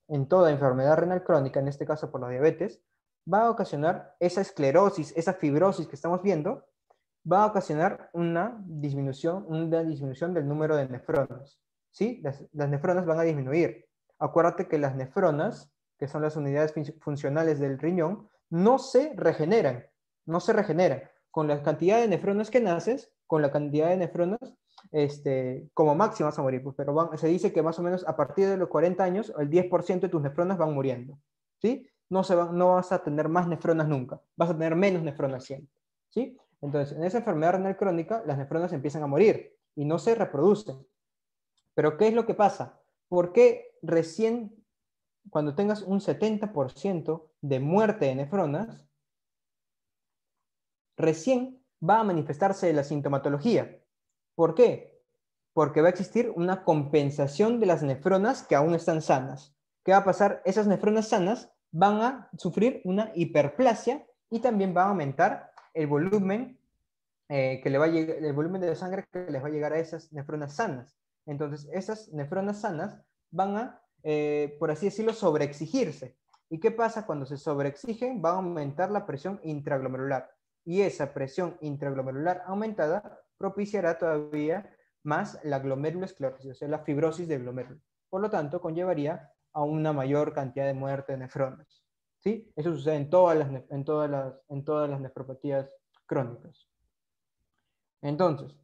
en toda enfermedad renal crónica, en este caso por la diabetes, va a ocasionar esa esclerosis, esa fibrosis que estamos viendo, va a ocasionar una disminución, una disminución del número de nefronas. ¿sí? Las, nefronas van a disminuir. Acuérdate que las nefronas, que son las unidades funcionales del riñón, no se regeneran, no se regeneran. Con la cantidad de nefronas que naces, con la cantidad de nefronas, este, como máximo vas a morir, pues, pero se dice que más o menos a partir de los 40 años, el 10% de tus nefronas van muriendo. ¿sí? no, se vas a tener más nefronas nunca, vas a tener menos nefronas siempre. Entonces, en esa enfermedad renal crónica, las nefronas empiezan a morir y no se reproducen. Pero, ¿qué es lo que pasa? ¿Por qué recién, cuando tengas un 70% de muerte de nefronas, recién va a manifestarse la sintomatología? ¿Por qué? Porque va a existir una compensación de las nefronas que aún están sanas. ¿Qué va a pasar? Esas nefronas sanas van a sufrir una hiperplasia y también va a aumentar el volumen, eh, que le va el volumen de sangre que les va a llegar a esas nefronas sanas. Entonces, esas nefronas sanas van a, eh, por así decirlo, sobreexigirse. ¿Y qué pasa cuando se sobreexigen? Va a aumentar la presión intraglomerular. Y esa presión intraglomerular aumentada propiciará todavía más la glomerulosclerosis, o sea, la fibrosis del glomérulo. Por lo tanto, conllevaría a una mayor cantidad de muerte de nefronas. ¿sí? Eso sucede en todas las, en todas en todas las nefropatías crónicas. Entonces,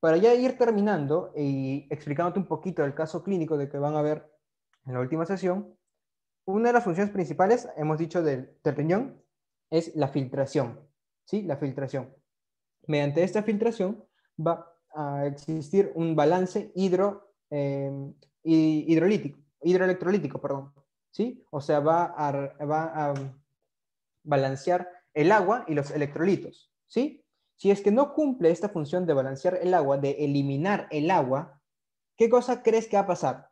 para ya ir terminando y explicándote un poquito el caso clínico de que van a ver en la última sesión, una de las funciones principales, hemos dicho, del, riñón es la filtración. ¿sí? La filtración. Mediante esta filtración va a existir un balance hidro, eh, hidrolítico hidroelectrolítico, perdón, ¿sí? O sea, va a, a balancear el agua y los electrolitos, ¿sí? Si es que no cumple esta función de balancear el agua, de eliminar el agua, ¿qué cosa crees que va a pasar?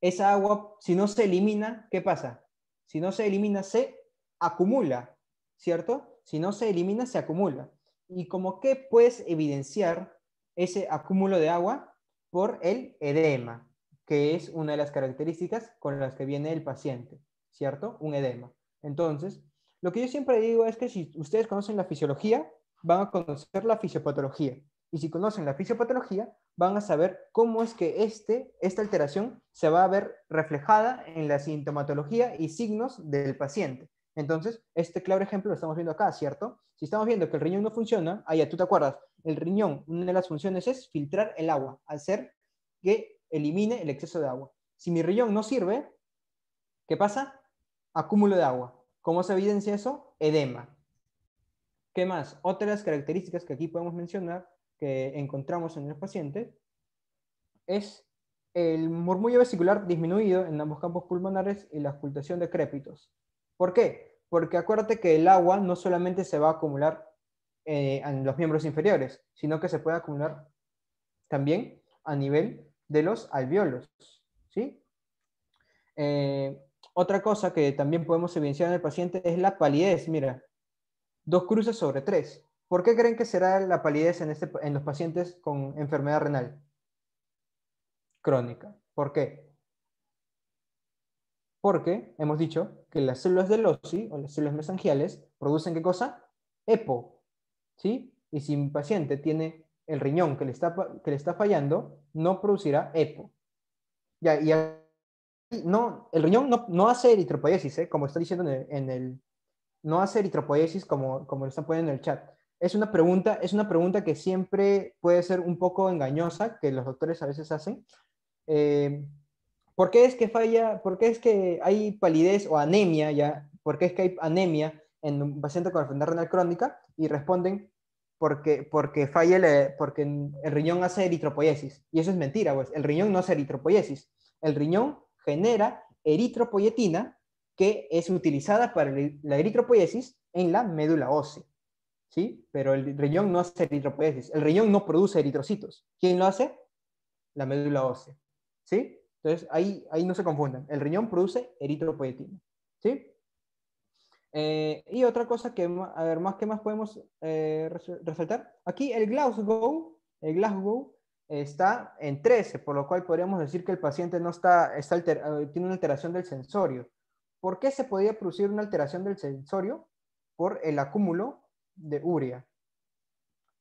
Esa agua, si no se elimina, ¿qué pasa? Si no se elimina, se acumula, ¿cierto? Si no se elimina, se acumula. ¿Y como que puedes evidenciar ese acúmulo de agua? Por el edema, que es una de las características con las que viene el paciente, ¿cierto? Un edema. Entonces, lo que yo siempre digo es que si ustedes conocen la fisiología, van a conocer la fisiopatología. Y si conocen la fisiopatología, van a saber cómo es que este, esta alteración se va a ver reflejada en la sintomatología y signos del paciente. Entonces, este claro ejemplo lo estamos viendo acá, ¿cierto? Si estamos viendo que el riñón no funciona, ah, tú te acuerdas, el riñón, una de las funciones es filtrar el agua, hacer que elimine el exceso de agua. Si mi riñón no sirve, ¿qué pasa? Acúmulo de agua. ¿Cómo se evidencia eso? Edema. ¿Qué más? Otras características que aquí podemos mencionar que encontramos en el paciente, es el murmullo vesicular disminuido en ambos campos pulmonares y la ocultación de crépitos. ¿Por qué? Porque acuérdate que el agua no solamente se va a acumular eh, en los miembros inferiores, sino que se puede acumular también a nivel de los alveolos. ¿sí? Eh, otra cosa que también podemos evidenciar en el paciente es la palidez. Mira, dos cruces sobre tres. ¿Por qué creen que será la palidez en, este, los pacientes con enfermedad renal crónica? ¿Por qué? Porque hemos dicho que las células de losi o las células mesangiales producen qué cosa? EPO. ¿Sí? Y si un paciente tiene el riñón que le está, que le está fallando no producirá EPO. Ya, no, el riñón no, hace eritropoiesis, ¿eh? como está diciendo en el, No hace eritropoiesis como, como lo están poniendo en el chat. Es una, pregunta, es una pregunta que siempre puede ser un poco engañosa, que los doctores a veces hacen. Eh, ¿Por qué es que falla, por qué es que hay palidez o anemia, ya? ¿Por qué es que hay anemia en un paciente con enfermedad renal crónica? Y responden porque, porque, falla el, eh, porque el riñón hace eritropoiesis. Y eso es mentira, pues. El riñón no hace eritropoiesis. El riñón genera eritropoietina, que es utilizada para la eritropoiesis en la médula ósea. ¿Sí? Pero el riñón no hace eritropoiesis. El riñón no produce eritrocitos. ¿Quién lo hace? La médula ósea. ¿Sí? Entonces, ahí, ahí no se confundan. El riñón produce eritropoietina. ¿Sí? Eh, y otra cosa que, a ver, más más podemos eh, resaltar. Aquí el Glasgow, el Glasgow está en 13, por lo cual podríamos decir que el paciente no está, está eh, tiene una alteración del sensorio. ¿Por qué se podía producir una alteración del sensorio? Por el acúmulo de urea.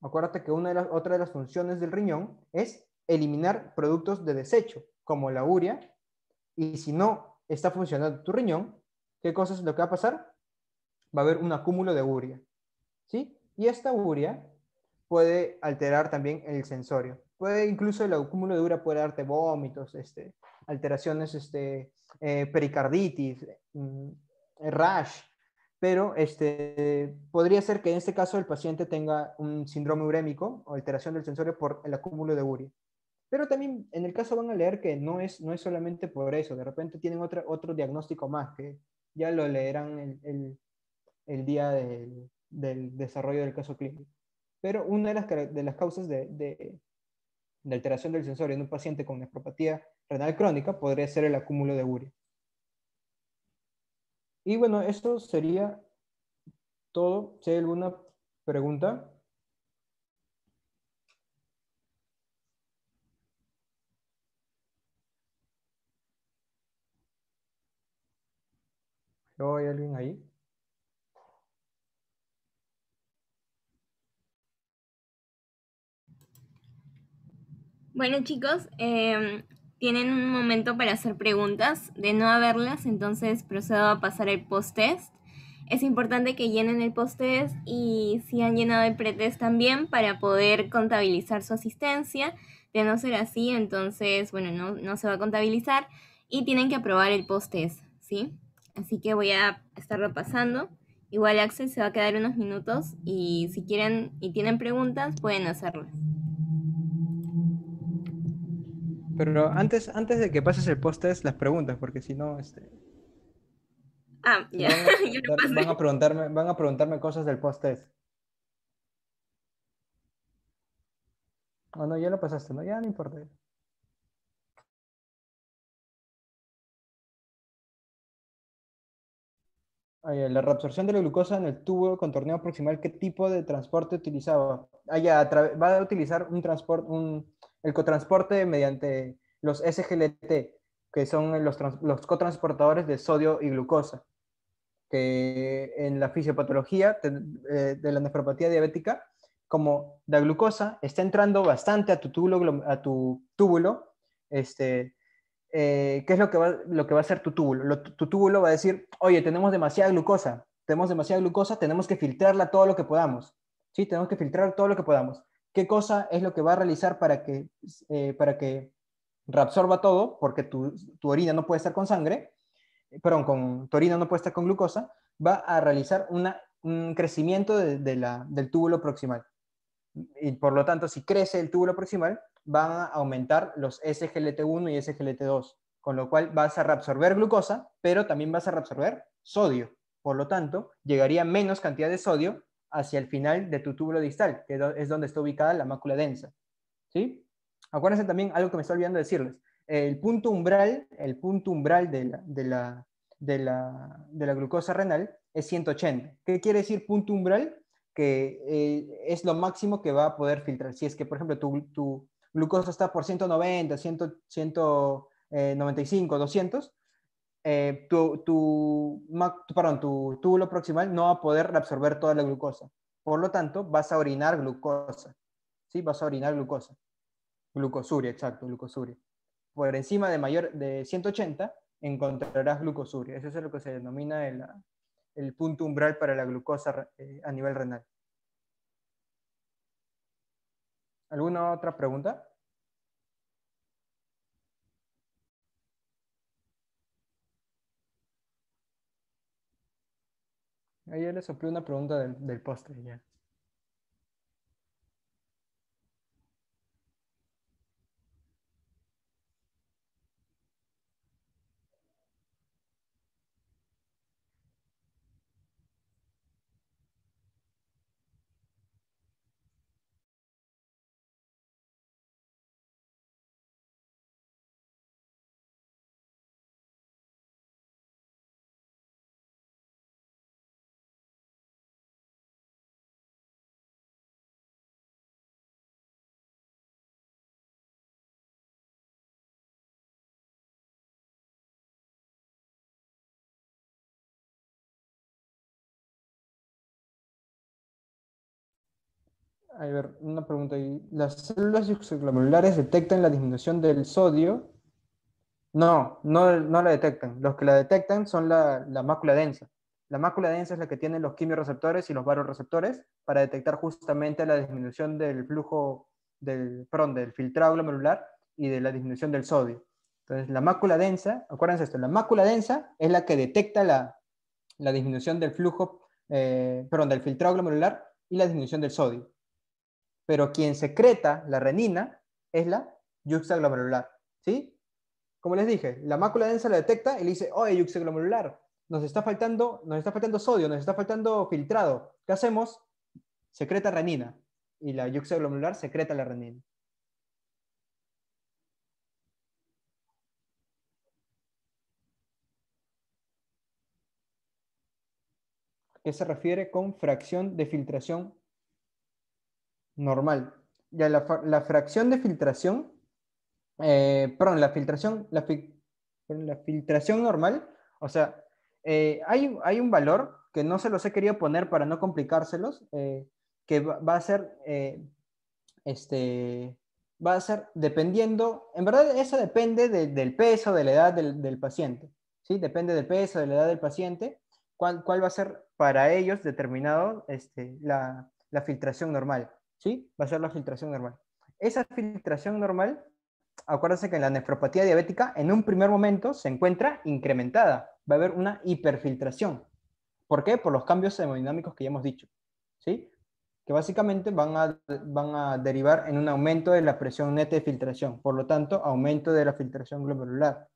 Acuérdate que una de las, otra de las funciones del riñón es eliminar productos de desecho, como la urea, y si no está funcionando tu riñón, ¿qué cosa es lo que va a pasar? va a haber un acúmulo de urea, ¿sí? Y esta urea puede alterar también el sensorio. Puede incluso el acúmulo de uria puede darte vómitos, este, alteraciones, este, eh, pericarditis, mm, eh, rash, pero este, podría ser que en este caso el paciente tenga un síndrome urémico o alteración del sensorio por el acúmulo de urea. Pero también en el caso van a leer que no es, no es solamente por eso, de repente tienen otra, otro diagnóstico más, que ya lo leerán el, el, el día del, desarrollo del caso clínico. Pero una de las, de las causas de, alteración del sensorio en un paciente con nefropatía renal crónica podría ser el acúmulo de urea. Y bueno, esto sería todo. hay alguna pregunta. ¿Hay alguien ahí? Bueno chicos, em, tienen un momento para hacer preguntas. De no haberlas, entonces procedo a pasar el post-test. Es importante que llenen el post-test y si han llenado el pretest también para poder contabilizar su asistencia. De no ser así, entonces, bueno, no, no se va a contabilizar y tienen que aprobar el post-test, ¿sí? Así que voy a estarlo pasando. Igual Axel se va a quedar unos minutos y si quieren y tienen preguntas pueden hacerlas. Pero antes, antes de que pases el post-test, las preguntas, porque si no, este... Ah, ya. *laughs* Van, a preguntarme, van a preguntarme cosas del post-test. Oh, ah, no, ya lo pasaste, ¿no? Ya no importa. Ah, la reabsorción de la glucosa en el tubo contorneado proximal, ¿qué tipo de transporte utilizaba? Ah, ya, va a utilizar un transporte, un, el cotransporte mediante los SGLT, que son los, los cotransportadores de sodio y glucosa, que en la fisiopatología eh, de, la nefropatía diabética, como la glucosa está entrando bastante a tu túbulo, a tu túbulo este, eh, ¿qué es lo que, va, lo que va a hacer tu túbulo? tu, túbulo va a decir, oye, tenemos demasiada glucosa, tenemos demasiada glucosa, tenemos que filtrarla todo lo que podamos. ¿sí? Tenemos que filtrar todo lo que podamos qué cosa es lo que va a realizar para que, eh, para que reabsorba todo, porque tu, orina no puede estar con sangre, eh, perdón, con, tu orina no puede estar con glucosa, va a realizar un crecimiento de, la, del túbulo proximal. Y por lo tanto, si crece el túbulo proximal, van a aumentar los SGLT1 y SGLT2, con lo cual vas a reabsorber glucosa, pero también vas a reabsorber sodio. Por lo tanto, llegaría menos cantidad de sodio hacia el final de tu túbulo distal, que es donde está ubicada la mácula densa. ¿Sí? Acuérdense también algo que me estoy olvidando decirles. El punto umbral, el punto umbral de la, de la, de la, de la glucosa renal es 180. ¿Qué quiere decir punto umbral? Que eh, es lo máximo que va a poder filtrar. Si es que, por ejemplo, tu, tu glucosa está por 190, 100, 195, 200, eh, tu, tu, tu túbulo proximal no va a poder absorber toda la glucosa. Por lo tanto, vas a orinar glucosa. ¿Sí? Vas a orinar glucosa. Glucosuria, exacto, glucosuria. Por encima de mayor de 180 encontrarás glucosuria. Eso es lo que se denomina el, punto umbral para la glucosa eh, a nivel renal. ¿Alguna otra pregunta? Ayer le soplé una pregunta del, del postre ya. A ver, una pregunta ahí. ¿Las células glomerulares detectan la disminución del sodio? No, no, la detectan. Los que la detectan son la, mácula densa. La mácula densa es la que tiene los quimioreceptores y los baroreceptores para detectar justamente la disminución del flujo, del, perdón, del filtrado glomerular y de la disminución del sodio. Entonces, la mácula densa, acuérdense esto, la mácula densa es la que detecta la, disminución del flujo, eh, perdón, del filtrado glomerular y la disminución del sodio pero quien secreta la renina es la yuxtaglomerular, ¿sí? Como les dije, la mácula densa la detecta y le dice, oye, yuxtaglomerular, nos está faltando, nos está faltando sodio, nos está faltando filtrado, ¿qué hacemos? Secreta renina, y la glomerular secreta la renina. ¿Qué se refiere con fracción de filtración normal. Ya la, fracción de filtración, eh, perdón, la filtración, la, filtración normal, o sea, eh, hay, hay, un valor que no se los he querido poner para no complicárselos, eh, que va, a ser, eh, este, va a ser dependiendo, en verdad eso depende del peso, de la edad del, paciente, ¿sí? Depende del peso, de la edad del paciente, cuál, va a ser para ellos determinado este, la filtración normal. ¿sí? Va a ser la filtración normal. Esa filtración normal, acuérdense que en la nefropatía diabética, en un primer momento se encuentra incrementada. Va a haber una hiperfiltración. ¿Por qué? Por los cambios hemodinámicos que ya hemos dicho, ¿sí? Que básicamente van a, van a derivar en un aumento de la presión neta de filtración. Por lo tanto, aumento de la filtración glomerular,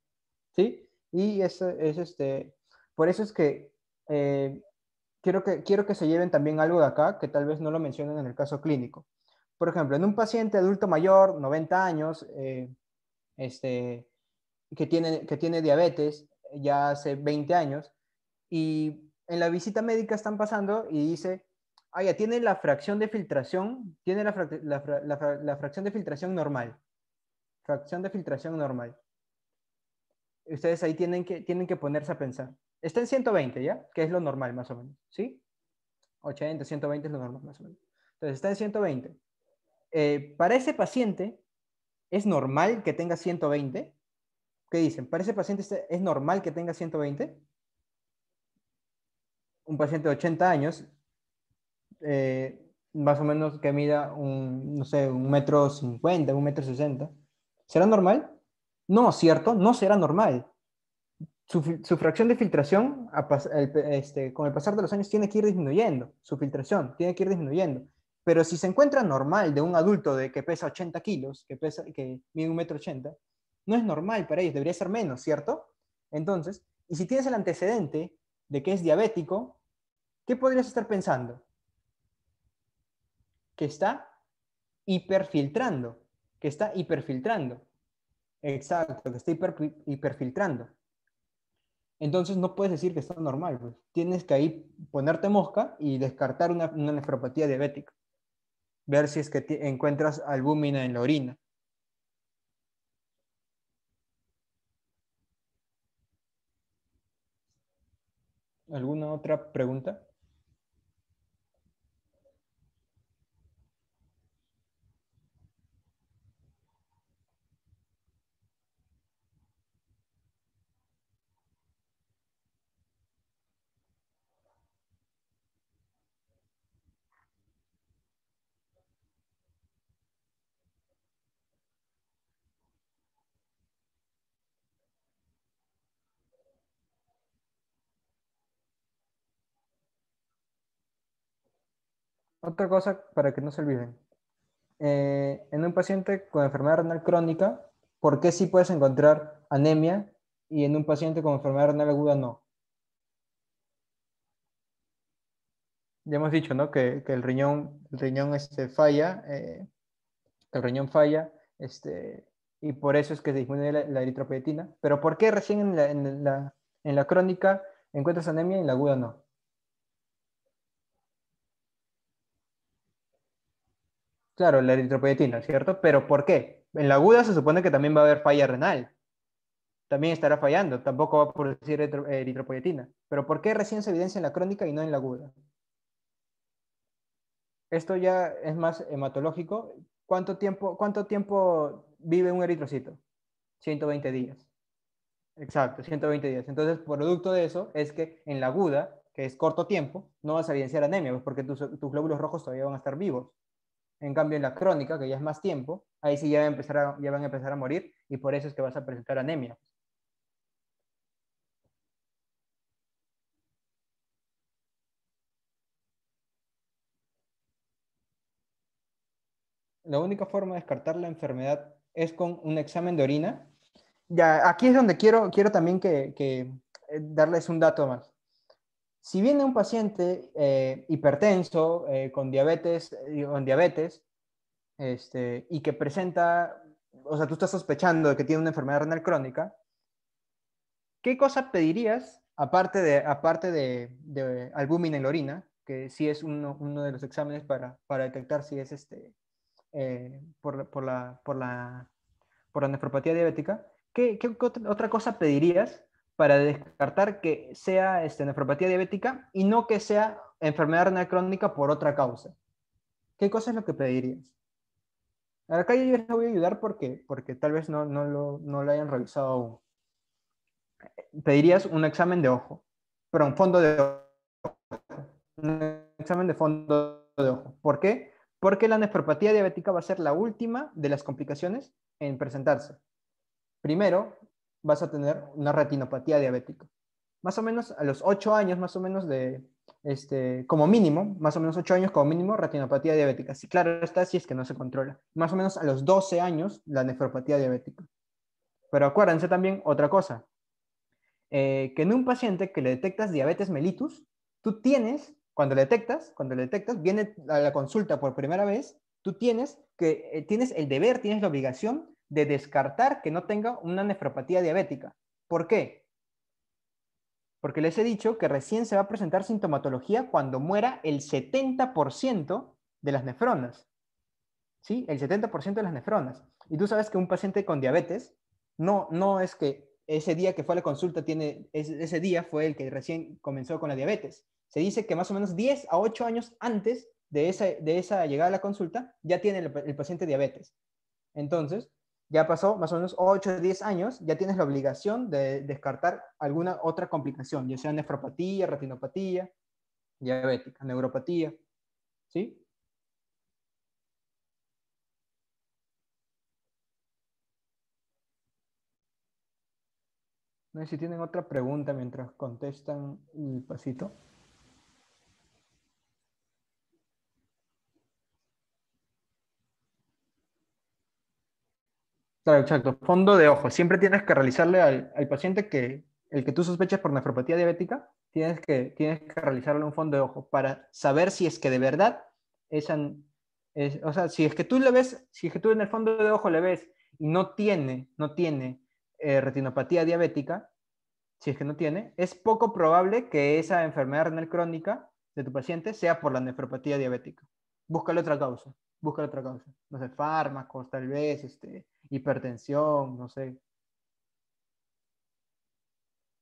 ¿sí? Y es, es este, por eso es que eh, quiero que, quiero que se lleven también algo de acá que tal vez no lo mencionen en el caso clínico. Por ejemplo, en un paciente adulto mayor, 90 años, eh, este, que, tiene, que tiene diabetes eh, ya hace 20 años, y en la visita médica están pasando y dice, ah, ya tiene la fracción de filtración, tiene la, la fracción de filtración normal, fracción de filtración normal. Ustedes ahí tienen que, tienen que ponerse a pensar. Está en 120, ¿ya? Que es lo normal, más o menos, ¿sí? 80, 120 es lo normal, más o menos. Entonces, está en 120. Eh, para ese paciente, ¿es normal que tenga 120? ¿Qué dicen? ¿Para ese paciente este es normal que tenga 120? Un paciente de 80 años, eh, más o menos que mida un, no sé, un metro 50, un metro 60, ¿será normal? No, ¿cierto? No será normal su, fracción de filtración este, con el pasar de los años tiene que ir disminuyendo, su filtración tiene que ir disminuyendo. Pero si se encuentra normal de un adulto de que pesa 80 kilos, que, pesa, que mide 1,80 no es normal para ellos, debería ser menos, ¿cierto? Entonces, y si tienes el antecedente de que es diabético, ¿qué podrías estar pensando? Que está hiperfiltrando, que está hiperfiltrando. Exacto, que está hiperfiltrando. Entonces no puedes decir que está normal, tienes que ahí ponerte mosca y descartar una, nefropatía diabética. Ver si es que encuentras albúmina en la orina. ¿Alguna otra pregunta? Otra cosa para que no se olviden. Eh, en un paciente con enfermedad renal crónica, ¿por qué sí puedes encontrar anemia y en un paciente con enfermedad renal aguda no? Ya hemos dicho, ¿no? Que, el riñón, el riñón este, falla, eh, el riñón falla, este, y por eso es que se disminuye la, eritropeitina. Pero ¿por qué recién en la, en la crónica encuentras anemia y en la aguda no? Claro, la eritropoyetina, ¿cierto? Pero ¿por qué? En la aguda se supone que también va a haber falla renal. También estará fallando, tampoco va a producir eritropoyetina. Pero ¿por qué recién se evidencia en la crónica y no en la aguda? Esto ya es más hematológico. ¿Cuánto tiempo, cuánto tiempo vive un eritrocito? 120 días. Exacto, 120 días. Entonces, producto de eso es que en la aguda, que es corto tiempo, no vas a evidenciar anemia, pues, porque tus, tus glóbulos rojos todavía van a estar vivos. En cambio, en la crónica, que ya es más tiempo, ahí sí ya, a empezar a, ya van a empezar a morir y por eso es que vas a presentar anemia. La única forma de descartar la enfermedad es con un examen de orina. Ya, aquí es donde quiero, quiero también que eh, darles un dato más si viene un paciente eh, hipertenso, eh, con diabetes, eh, con diabetes este, y que presenta, o sea, tú estás sospechando de que tiene una enfermedad renal crónica, ¿qué cosa pedirías, aparte de, aparte de, de en la orina, que sí es uno, de los exámenes para, para, detectar si es este, por, por, la, por, la, por la nefropatía diabética, qué otra cosa pedirías para descartar que sea este, nefropatía diabética y no que sea enfermedad renal crónica por otra causa. ¿Qué cosa es lo que pedirías? Acá yo les voy a ayudar porque, porque tal vez no, no, lo, no lo hayan revisado aún. Pedirías un examen de ojo, pero un fondo de ojo. Un examen de fondo de ojo. ¿Por qué? Porque la nefropatía diabética va a ser la última de las complicaciones en presentarse. Primero, vas a tener una retinopatía diabética. Más o menos a los 8 años, más o menos de, este, como mínimo, más o menos 8 años como mínimo, retinopatía diabética. Sí, claro está, si es que no se controla. Más o menos a los 12 años, la nefropatía diabética. Pero acuérdense también otra cosa, eh, que en un paciente que le detectas diabetes mellitus, tú tienes, cuando le detectas, cuando le detectas, viene a la consulta por primera vez, tú tienes que, eh, tienes el deber, tienes la obligación de descartar que no tenga una nefropatía diabética. ¿Por qué? Porque les he dicho que recién se va a presentar sintomatología cuando muera el 70% de las nefronas. ¿Sí? El 70% de las nefronas. Y tú sabes que un paciente con diabetes no, no es que ese día que fue a la consulta tiene, ese día fue el que recién comenzó con la diabetes. Se dice que más o menos 10 a 8 años antes de esa, de esa llegada a la consulta ya tiene el paciente diabetes. Entonces, ya pasó más o menos 8 o 10 años, ya tienes la obligación de descartar alguna otra complicación, ya sea nefropatía, retinopatía, diabética, neuropatía. ¿Sí? No sé si tienen otra pregunta mientras contestan el pasito. Claro, exacto. Fondo de ojo. Siempre tienes que realizarle al, paciente que el que tú sospechas por nefropatía diabética, tienes que, tienes que realizarle un fondo de ojo para saber si es que de verdad esa, es, o sea, si es que tú le ves, si es que tú en el fondo de ojo le ves y no tiene, no tiene eh, retinopatía diabética, si es que no tiene, es poco probable que esa enfermedad renal crónica de tu paciente sea por la nefropatía diabética. Búscale otra causa, búscale otra causa. No sé, fármacos, tal vez, este, hipertensión, no sé.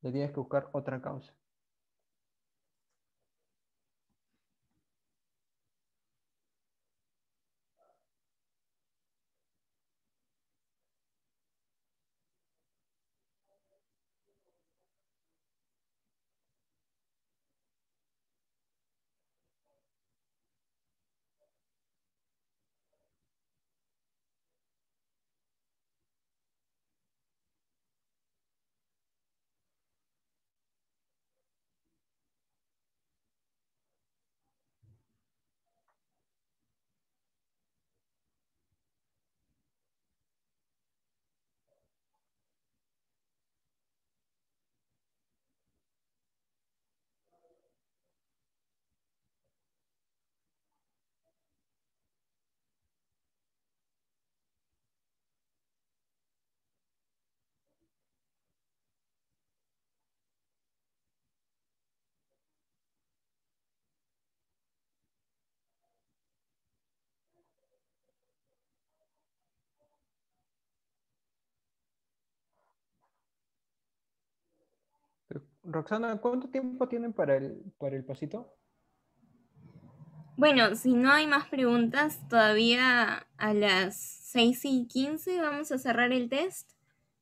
Le tienes que buscar otra causa. Roxana, ¿cuánto tiempo tienen para el, para el pasito? Bueno, si no hay más preguntas, todavía a las 6 y 15 vamos a cerrar el test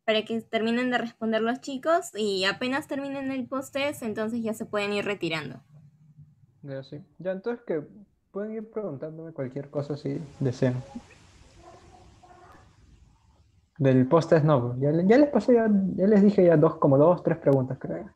para que terminen de responder los chicos y apenas terminen el post-test, entonces ya se pueden ir retirando. Ya, sí. Ya, entonces que pueden ir preguntándome cualquier cosa si desean. Del post-test no, ya, les pasé, ya, ya les dije ya dos, como dos, tres preguntas creo.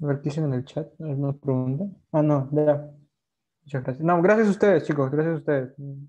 A ver en el chat, alguna pregunta. Ah, no, ya. Muchas gracias. No, gracias a ustedes, chicos, gracias a ustedes.